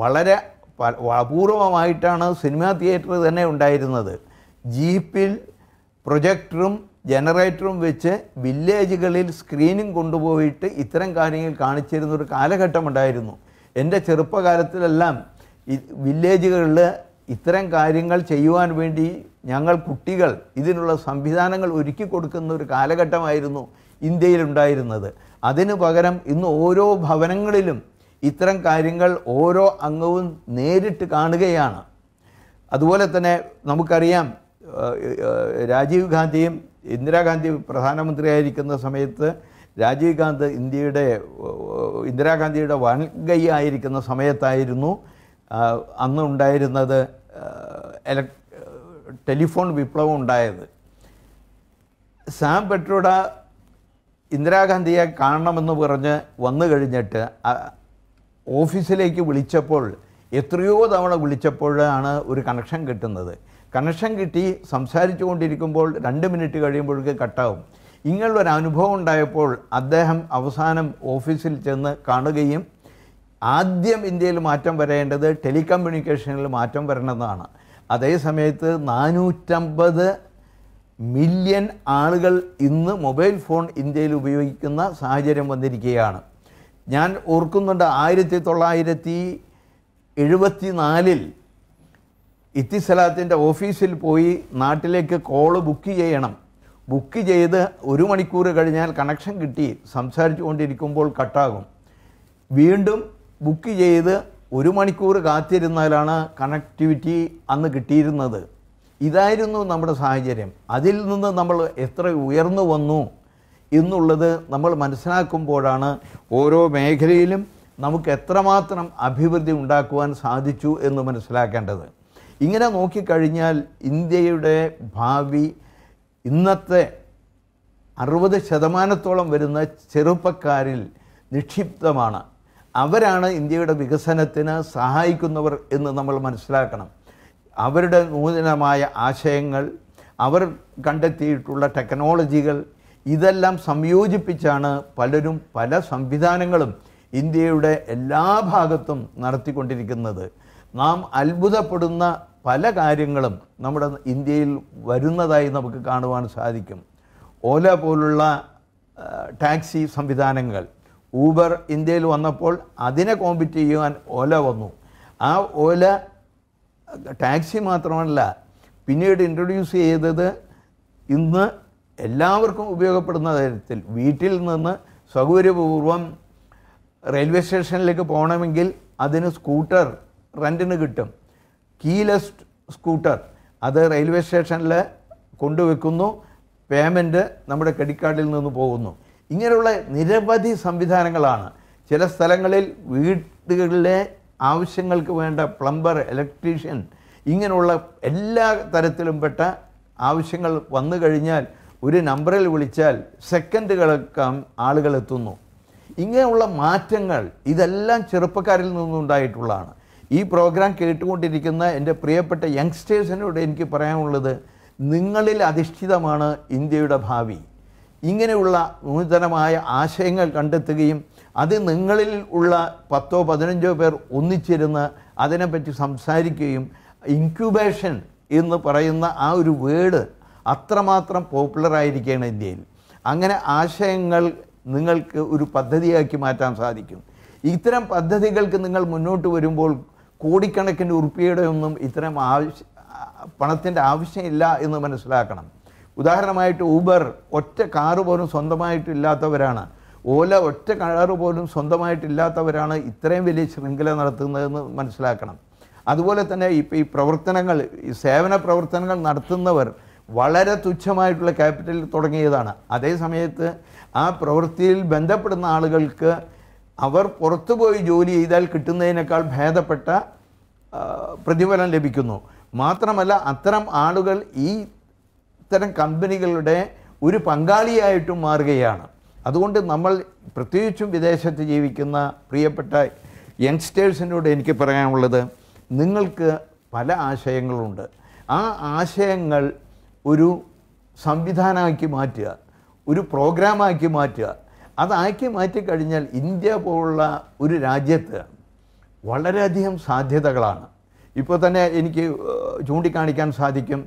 വളരെ അപൂർവമായിട്ടാണ് സിനിമാ തിയേറ്റർ തന്നെ ഉണ്ടായിരുന്നത് ജീപ്പിൽ പ്രൊജക്ടറും ജനറേറ്ററും വെച്ച് വില്ലേജുകളിൽ സ്ക്രീനിങ് കൊണ്ടുപോയിട്ട് ഇത്തരം കാര്യങ്ങൾ കാണിച്ചിരുന്നൊരു കാലഘട്ടമുണ്ടായിരുന്നു എൻ്റെ ചെറുപ്പകാലത്തിലെല്ലാം വില്ലേജുകളിൽ ഇത്തരം കാര്യങ്ങൾ ചെയ്യുവാൻ വേണ്ടി ഞങ്ങൾ കുട്ടികൾ ഇതിനുള്ള സംവിധാനങ്ങൾ ഒരുക്കി കൊടുക്കുന്ന ഒരു കാലഘട്ടമായിരുന്നു ഇന്ത്യയിലുണ്ടായിരുന്നത് അതിനു പകരം ഇന്ന് ഓരോ ഭവനങ്ങളിലും ഇത്തരം കാര്യങ്ങൾ ഓരോ അംഗവും നേരിട്ട് കാണുകയാണ് അതുപോലെ തന്നെ നമുക്കറിയാം രാജീവ് ഗാന്ധിയും ഇന്ദിരാഗാന്ധി പ്രധാനമന്ത്രിയായിരിക്കുന്ന സമയത്ത് രാജീവ് ഗാന്ധി ഇന്ത്യയുടെ ഇന്ദിരാഗാന്ധിയുടെ വൻകൈ ആയിരിക്കുന്ന സമയത്തായിരുന്നു അന്നുണ്ടായിരുന്നത് ടെലിഫോൺ വിപ്ലവം ഉണ്ടായത് സാം പെട്രോഡ ഇന്ദിരാഗാന്ധിയെ കാണണമെന്ന് പറഞ്ഞ് വന്നു കഴിഞ്ഞിട്ട് ഓഫീസിലേക്ക് വിളിച്ചപ്പോൾ എത്രയോ തവണ വിളിച്ചപ്പോഴാണ് ഒരു കണക്ഷൻ കിട്ടുന്നത് കണക്ഷൻ കിട്ടി സംസാരിച്ചു കൊണ്ടിരിക്കുമ്പോൾ രണ്ട് മിനിറ്റ് കഴിയുമ്പോഴേക്ക് കട്ടാവും ഇങ്ങനെയുള്ളൊരു അനുഭവം ഉണ്ടായപ്പോൾ അദ്ദേഹം അവസാനം ഓഫീസിൽ ചെന്ന് കാണുകയും ആദ്യം ഇന്ത്യയിൽ മാറ്റം വരേണ്ടത് ടെലികമ്മ്യൂണിക്കേഷനിൽ മാറ്റം വരേണ്ടതാണ് അതേസമയത്ത് നാനൂറ്റമ്പത് മില്യൺ ആളുകൾ ഇന്ന് മൊബൈൽ ഫോൺ ഇന്ത്യയിൽ ഉപയോഗിക്കുന്ന സാഹചര്യം വന്നിരിക്കുകയാണ് ഞാൻ ഓർക്കുന്നുണ്ട് ആയിരത്തി തൊള്ളായിരത്തി എഴുപത്തി നാലിൽ ഇത്തിസലാത്തിൻ്റെ ഓഫീസിൽ പോയി നാട്ടിലേക്ക് കോള് ബുക്ക് ചെയ്യണം ബുക്ക് ചെയ്ത് ഒരു മണിക്കൂർ കഴിഞ്ഞാൽ കണക്ഷൻ കിട്ടി സംസാരിച്ചു കൊണ്ടിരിക്കുമ്പോൾ കട്ടാകും വീണ്ടും ബുക്ക് ചെയ്ത് ഒരു മണിക്കൂർ കാത്തിരുന്നാലാണ് കണക്ടിവിറ്റി അന്ന് കിട്ടിയിരുന്നത് ഇതായിരുന്നു നമ്മുടെ സാഹചര്യം അതിൽ നിന്ന് നമ്മൾ എത്ര ഉയർന്നു വന്നു എന്നുള്ളത് നമ്മൾ മനസ്സിലാക്കുമ്പോഴാണ് ഓരോ മേഖലയിലും നമുക്ക് എത്രമാത്രം അഭിവൃദ്ധി ഉണ്ടാക്കുവാൻ സാധിച്ചു എന്ന് മനസ്സിലാക്കേണ്ടത് ഇങ്ങനെ നോക്കിക്കഴിഞ്ഞാൽ ഇന്ത്യയുടെ ഭാവി ഇന്നത്തെ അറുപത് ശതമാനത്തോളം വരുന്ന ചെറുപ്പക്കാരിൽ നിക്ഷിപ്തമാണ് അവരാണ് ഇന്ത്യയുടെ വികസനത്തിന് സഹായിക്കുന്നവർ എന്ന് നമ്മൾ മനസ്സിലാക്കണം അവരുടെ നൂതനമായ ആശയങ്ങൾ അവർ കണ്ടെത്തിയിട്ടുള്ള ടെക്നോളജികൾ ഇതെല്ലാം സംയോജിപ്പിച്ചാണ് പലരും പല സംവിധാനങ്ങളും ഇന്ത്യയുടെ എല്ലാ ഭാഗത്തും നടത്തിക്കൊണ്ടിരിക്കുന്നത് നാം അത്ഭുതപ്പെടുന്ന പല കാര്യങ്ങളും നമ്മുടെ ഇന്ത്യയിൽ വരുന്നതായി നമുക്ക് കാണുവാൻ സാധിക്കും ഓല പോലുള്ള ടാക്സി സംവിധാനങ്ങൾ ഊബർ ഇന്ത്യയിൽ വന്നപ്പോൾ അതിനെ കോമ്പറ്റ് ചെയ്യുവാൻ ഓല വന്നു ആ ഓല ടാക്സി മാത്രമല്ല പിന്നീട് ഇൻട്രൊഡ്യൂസ് ചെയ്തത് ഇന്ന് എല്ലാവർക്കും ഉപയോഗപ്പെടുന്ന തരത്തിൽ വീട്ടിൽ നിന്ന് സൗകര്യപൂർവ്വം റെയിൽവേ സ്റ്റേഷനിലേക്ക് പോകണമെങ്കിൽ അതിന് സ്കൂട്ടർ റെൻറ്റിന് കിട്ടും കീലെസ് സ്കൂട്ടർ അത് റെയിൽവേ സ്റ്റേഷനിൽ കൊണ്ടുവെക്കുന്നു പേയ്മെൻറ്റ് നമ്മുടെ ക്രെഡിറ്റ് കാർഡിൽ നിന്ന് പോകുന്നു ഇങ്ങനെയുള്ള നിരവധി സംവിധാനങ്ങളാണ് ചില സ്ഥലങ്ങളിൽ വീടുകളിലെ ആവശ്യങ്ങൾക്ക് വേണ്ട പ്ലംബർ ഇലക്ട്രീഷ്യൻ ഇങ്ങനെയുള്ള എല്ലാ തരത്തിലും പെട്ട ആവശ്യങ്ങൾ വന്നു കഴിഞ്ഞാൽ ഒരു നമ്പറിൽ വിളിച്ചാൽ സെക്കൻഡുകളൊക്കെ ആളുകൾ എത്തുന്നു ഇങ്ങനെയുള്ള മാറ്റങ്ങൾ ഇതെല്ലാം ചെറുപ്പക്കാരിൽ നിന്നുണ്ടായിട്ടുള്ളതാണ് ഈ പ്രോഗ്രാം കേട്ടുകൊണ്ടിരിക്കുന്ന എൻ്റെ പ്രിയപ്പെട്ട യങ്സ്റ്റേഴ്സിനോട് എനിക്ക് പറയാനുള്ളത് നിങ്ങളിൽ അധിഷ്ഠിതമാണ് ഇന്ത്യയുടെ ഭാവി ഇങ്ങനെയുള്ള നൂതനമായ ആശയങ്ങൾ കണ്ടെത്തുകയും അത് നിങ്ങളിൽ ഉള്ള പത്തോ പതിനഞ്ചോ പേർ ഒന്നിച്ചിരുന്ന് അതിനെപ്പറ്റി സംസാരിക്കുകയും ഇൻക്യുബേഷൻ എന്ന് പറയുന്ന ആ ഒരു വേഡ് അത്രമാത്രം പോപ്പുലറായിരിക്കുകയാണ് ഇന്ത്യയിൽ അങ്ങനെ ആശയങ്ങൾ നിങ്ങൾക്ക് ഒരു പദ്ധതിയാക്കി മാറ്റാൻ സാധിക്കും ഇത്തരം പദ്ധതികൾക്ക് നിങ്ങൾ മുന്നോട്ട് വരുമ്പോൾ കോടിക്കണക്കിന് ഉറുപ്പിയുടെ ഒന്നും ഇത്തരം ആവശ്യ പണത്തിൻ്റെ ആവശ്യമില്ല എന്ന് മനസ്സിലാക്കണം ഉദാഹരണമായിട്ട് ഊബർ ഒറ്റ കാറ് പോലും സ്വന്തമായിട്ടില്ലാത്തവരാണ് ഓല ഒറ്റ കാറ് പോലും സ്വന്തമായിട്ടില്ലാത്തവരാണ് ഇത്രയും വലിയ ശൃംഖല നടത്തുന്നതെന്ന് മനസ്സിലാക്കണം അതുപോലെ തന്നെ ഇപ്പം ഈ പ്രവർത്തനങ്ങൾ ഈ സേവന പ്രവർത്തനങ്ങൾ നടത്തുന്നവർ വളരെ തുച്ഛമായിട്ടുള്ള ക്യാപിറ്റൽ തുടങ്ങിയതാണ് അതേ സമയത്ത് ആ പ്രവൃത്തിയിൽ ബന്ധപ്പെടുന്ന ആളുകൾക്ക് അവർ പുറത്തുപോയി പോയി ജോലി ചെയ്താൽ കിട്ടുന്നതിനേക്കാൾ ഭേദപ്പെട്ട പ്രതിഫലം ലഭിക്കുന്നു മാത്രമല്ല അത്തരം ആളുകൾ ഈ ഇത്തരം കമ്പനികളുടെ ഒരു പങ്കാളിയായിട്ടും മാറുകയാണ് അതുകൊണ്ട് നമ്മൾ പ്രത്യേകിച്ചും വിദേശത്ത് ജീവിക്കുന്ന പ്രിയപ്പെട്ട യങ്സ്റ്റേഴ്സിനോട് എനിക്ക് പറയാനുള്ളത് നിങ്ങൾക്ക് പല ആശയങ്ങളുണ്ട് ആ ആശയങ്ങൾ ഒരു സംവിധാനമാക്കി മാറ്റുക ഒരു പ്രോഗ്രാമാക്കി മാറ്റുക അതാക്കി മാറ്റിക്കഴിഞ്ഞാൽ ഇന്ത്യ പോലുള്ള ഒരു രാജ്യത്ത് വളരെയധികം സാധ്യതകളാണ് ഇപ്പോൾ തന്നെ എനിക്ക് ചൂണ്ടിക്കാണിക്കാൻ സാധിക്കും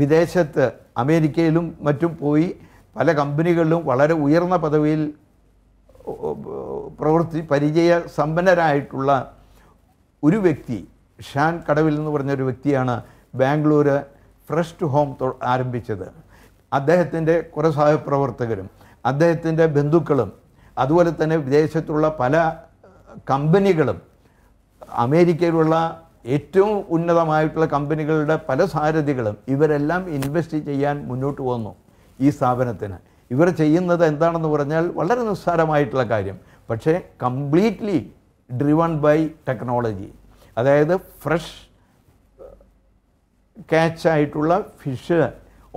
വിദേശത്ത് അമേരിക്കയിലും മറ്റും പോയി പല കമ്പനികളിലും വളരെ ഉയർന്ന പദവിയിൽ പ്രവർത്തി പരിചയ സമ്പന്നരായിട്ടുള്ള ഒരു വ്യക്തി ഷാൻ കടവിൽ എന്ന് പറഞ്ഞൊരു വ്യക്തിയാണ് ബാംഗ്ലൂർ ഫ്രഷ് ടു ഹോം ആരംഭിച്ചത് അദ്ദേഹത്തിൻ്റെ കുറേ സഹപ്രവർത്തകരും അദ്ദേഹത്തിൻ്റെ ബന്ധുക്കളും അതുപോലെ തന്നെ വിദേശത്തുള്ള പല കമ്പനികളും അമേരിക്കയിലുള്ള ഏറ്റവും ഉന്നതമായിട്ടുള്ള കമ്പനികളുടെ പല സാരഥികളും ഇവരെല്ലാം ഇൻവെസ്റ്റ് ചെയ്യാൻ മുന്നോട്ട് വന്നു ഈ സ്ഥാപനത്തിന് ഇവർ ചെയ്യുന്നത് എന്താണെന്ന് പറഞ്ഞാൽ വളരെ നിസ്സാരമായിട്ടുള്ള കാര്യം പക്ഷേ കംപ്ലീറ്റ്ലി ഡ്രിവൺ ബൈ ടെക്നോളജി അതായത് ഫ്രഷ് ആയിട്ടുള്ള ഫിഷ്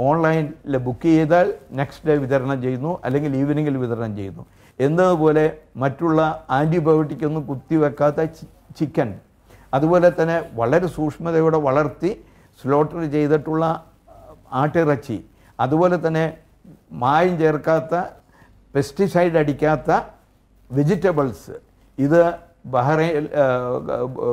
ഓൺലൈനിൽ ബുക്ക് ചെയ്താൽ നെക്സ്റ്റ് ഡേ വിതരണം ചെയ്യുന്നു അല്ലെങ്കിൽ ഈവനിങ്ങിൽ വിതരണം ചെയ്യുന്നു എന്നതുപോലെ മറ്റുള്ള ആൻറ്റിബയോട്ടിക് ഒന്നും കുത്തിവെക്കാത്ത ചിക്കൻ അതുപോലെ തന്നെ വളരെ സൂക്ഷ്മതയോടെ വളർത്തി സ്ലോട്ടർ ചെയ്തിട്ടുള്ള ആട്ടിറച്ചി അതുപോലെ തന്നെ മായം ചേർക്കാത്ത പെസ്റ്റിസൈഡ് അടിക്കാത്ത വെജിറ്റബിൾസ് ഇത് ബഹ്റൈൻ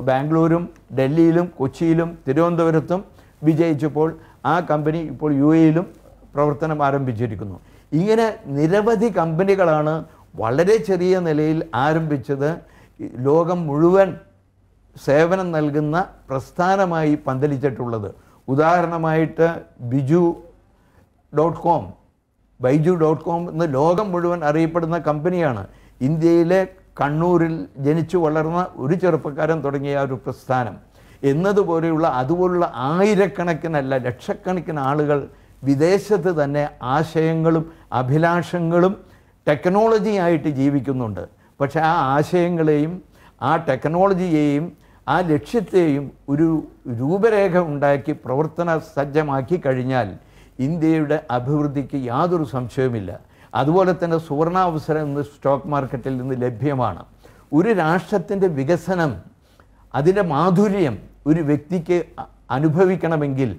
ബാംഗ്ലൂരും ഡൽഹിയിലും കൊച്ചിയിലും തിരുവനന്തപുരത്തും വിജയിച്ചപ്പോൾ ആ കമ്പനി ഇപ്പോൾ യു എയിലും പ്രവർത്തനം ആരംഭിച്ചിരിക്കുന്നു ഇങ്ങനെ നിരവധി കമ്പനികളാണ് വളരെ ചെറിയ നിലയിൽ ആരംഭിച്ചത് ലോകം മുഴുവൻ സേവനം നൽകുന്ന പ്രസ്ഥാനമായി പന്തലിച്ചിട്ടുള്ളത് ഉദാഹരണമായിട്ട് Byju dot com Byju dot com എന്ന് ലോകം മുഴുവൻ അറിയപ്പെടുന്ന കമ്പനിയാണ് ഇന്ത്യയിലെ കണ്ണൂരിൽ ജനിച്ചു വളർന്ന ഒരു ചെറുപ്പക്കാരൻ തുടങ്ങിയ ഒരു പ്രസ്ഥാനം എന്നതുപോലെയുള്ള അതുപോലുള്ള ആയിരക്കണക്കിനല്ല ലക്ഷക്കണക്കിന് ആളുകൾ വിദേശത്ത് തന്നെ ആശയങ്ങളും അഭിലാഷങ്ങളും ടെക്നോളജിയായിട്ട് ജീവിക്കുന്നുണ്ട് പക്ഷേ ആ ആശയങ്ങളെയും ആ ടെക്നോളജിയെയും ആ ലക്ഷ്യത്തെയും ഒരു രൂപരേഖ ഉണ്ടാക്കി പ്രവർത്തന സജ്ജമാക്കി കഴിഞ്ഞാൽ ഇന്ത്യയുടെ അഭിവൃദ്ധിക്ക് യാതൊരു സംശയവുമില്ല അതുപോലെ തന്നെ സുവർണാവസരം ഇന്ന് സ്റ്റോക്ക് മാർക്കറ്റിൽ നിന്ന് ലഭ്യമാണ് ഒരു രാഷ്ട്രത്തിൻ്റെ വികസനം അതിൻ്റെ മാധുര്യം ഒരു വ്യക്തിക്ക് അനുഭവിക്കണമെങ്കിൽ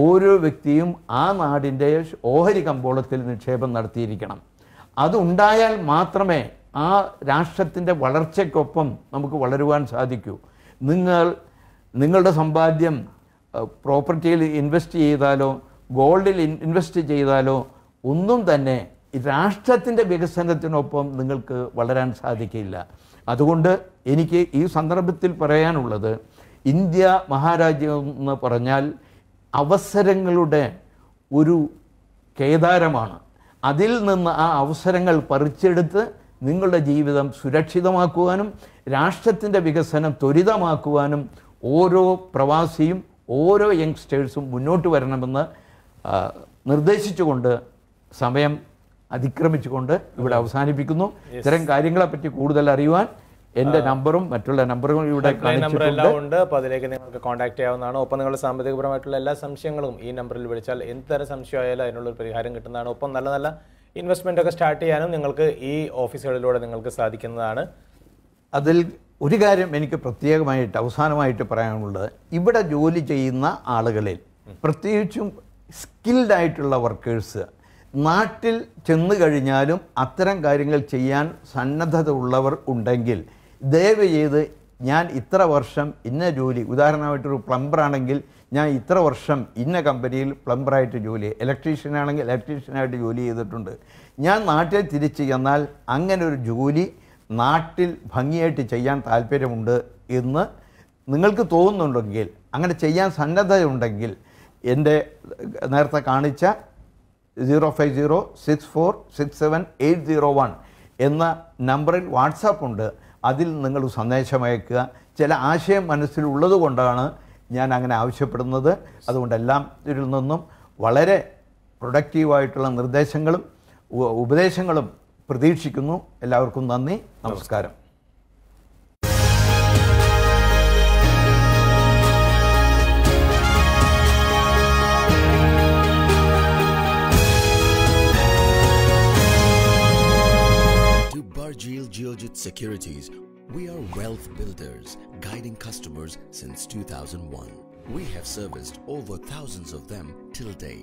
ഓരോ വ്യക്തിയും ആ നാടിൻ്റെ ഓഹരി കമ്പോളത്തിൽ നിക്ഷേപം നടത്തിയിരിക്കണം അതുണ്ടായാൽ മാത്രമേ ആ രാഷ്ട്രത്തിൻ്റെ വളർച്ചയ്ക്കൊപ്പം നമുക്ക് വളരുവാൻ സാധിക്കൂ നിങ്ങൾ നിങ്ങളുടെ സമ്പാദ്യം പ്രോപ്പർട്ടിയിൽ ഇൻവെസ്റ്റ് ചെയ്താലോ ഗോൾഡിൽ ഇൻവെസ്റ്റ് ചെയ്താലോ ഒന്നും തന്നെ രാഷ്ട്രത്തിൻ്റെ വികസനത്തിനൊപ്പം നിങ്ങൾക്ക് വളരാൻ സാധിക്കില്ല അതുകൊണ്ട് എനിക്ക് ഈ സന്ദർഭത്തിൽ പറയാനുള്ളത് ഇന്ത്യ മഹാരാജ്യം എന്ന് പറഞ്ഞാൽ അവസരങ്ങളുടെ ഒരു കേദാരമാണ് അതിൽ നിന്ന് ആ അവസരങ്ങൾ പറിച്ചെടുത്ത് നിങ്ങളുടെ ജീവിതം സുരക്ഷിതമാക്കുവാനും രാഷ്ട്രത്തിൻ്റെ വികസനം ത്വരിതമാക്കുവാനും ഓരോ പ്രവാസിയും ഓരോ യങ്സ്റ്റേഴ്സും മുന്നോട്ട് വരണമെന്ന് നിർദ്ദേശിച്ചുകൊണ്ട് സമയം അതിക്രമിച്ചുകൊണ്ട് ഇവിടെ അവസാനിപ്പിക്കുന്നു ഇത്തരം കാര്യങ്ങളെപ്പറ്റി കൂടുതൽ അറിയുവാൻ എന്റെ നമ്പറും മറ്റുള്ള നമ്പറും ഇവിടെ എല്ലാം ഉണ്ട് അപ്പൊ അതിലേക്ക് നിങ്ങൾക്ക് കോൺടാക്ട് ചെയ്യാവുന്നതാണ് ഒപ്പം നിങ്ങളുടെ സാമ്പത്തികപരമായിട്ടുള്ള എല്ലാ സംശയങ്ങളും ഈ നമ്പറിൽ വിളിച്ചാൽ എന്ത് തരം സംശയമായാലും ഒരു പരിഹാരം കിട്ടുന്നതാണ് ഒപ്പം നല്ല നല്ല ഇൻവെസ്റ്റ്മെൻ്റ് ഒക്കെ സ്റ്റാർട്ട് ചെയ്യാനും നിങ്ങൾക്ക് ഈ ഓഫീസുകളിലൂടെ നിങ്ങൾക്ക് സാധിക്കുന്നതാണ് അതിൽ ഒരു കാര്യം എനിക്ക് പ്രത്യേകമായിട്ട് അവസാനമായിട്ട് പറയാനുള്ളത് ഇവിടെ ജോലി ചെയ്യുന്ന ആളുകളിൽ പ്രത്യേകിച്ചും സ്കിൽഡ് ആയിട്ടുള്ള വർക്കേഴ്സ് നാട്ടിൽ ചെന്നു കഴിഞ്ഞാലും അത്തരം കാര്യങ്ങൾ ചെയ്യാൻ സന്നദ്ധത ഉള്ളവർ ഉണ്ടെങ്കിൽ ദയവ് ചെയ്ത് ഞാൻ ഇത്ര വർഷം ഇന്ന ജോലി ഉദാഹരണമായിട്ടൊരു പ്ലംബർ ആണെങ്കിൽ ഞാൻ ഇത്ര വർഷം ഇന്ന കമ്പനിയിൽ പ്ലംബറായിട്ട് ജോലി ഇലക്ട്രീഷ്യനാണെങ്കിൽ ഇലക്ട്രീഷ്യനായിട്ട് ജോലി ചെയ്തിട്ടുണ്ട് ഞാൻ നാട്ടിൽ തിരിച്ചു ചെന്നാൽ അങ്ങനെ ഒരു ജോലി നാട്ടിൽ ഭംഗിയായിട്ട് ചെയ്യാൻ താല്പര്യമുണ്ട് എന്ന് നിങ്ങൾക്ക് തോന്നുന്നുണ്ടെങ്കിൽ അങ്ങനെ ചെയ്യാൻ സന്നദ്ധതയുണ്ടെങ്കിൽ എൻ്റെ നേരത്തെ കാണിച്ച zero five zero six four six seven eight zero one എന്ന നമ്പറിൽ വാട്സാപ്പ് ഉണ്ട് അതിൽ നിങ്ങൾ സന്ദേശം അയക്കുക ചില ആശയം മനസ്സിലുള്ളതുകൊണ്ടാണ് കൊണ്ടാണ് ഞാൻ അങ്ങനെ ആവശ്യപ്പെടുന്നത് അതുകൊണ്ട് എല്ലാം ഇതിൽ നിന്നും വളരെ പ്രൊഡക്റ്റീവായിട്ടുള്ള നിർദ്ദേശങ്ങളും ഉപദേശങ്ങളും പ്രതീക്ഷിക്കുന്നു എല്ലാവർക്കും നന്ദി നമസ്കാരം Securities We are wealth builders guiding customers since 2001. We have serviced over thousands of them till date.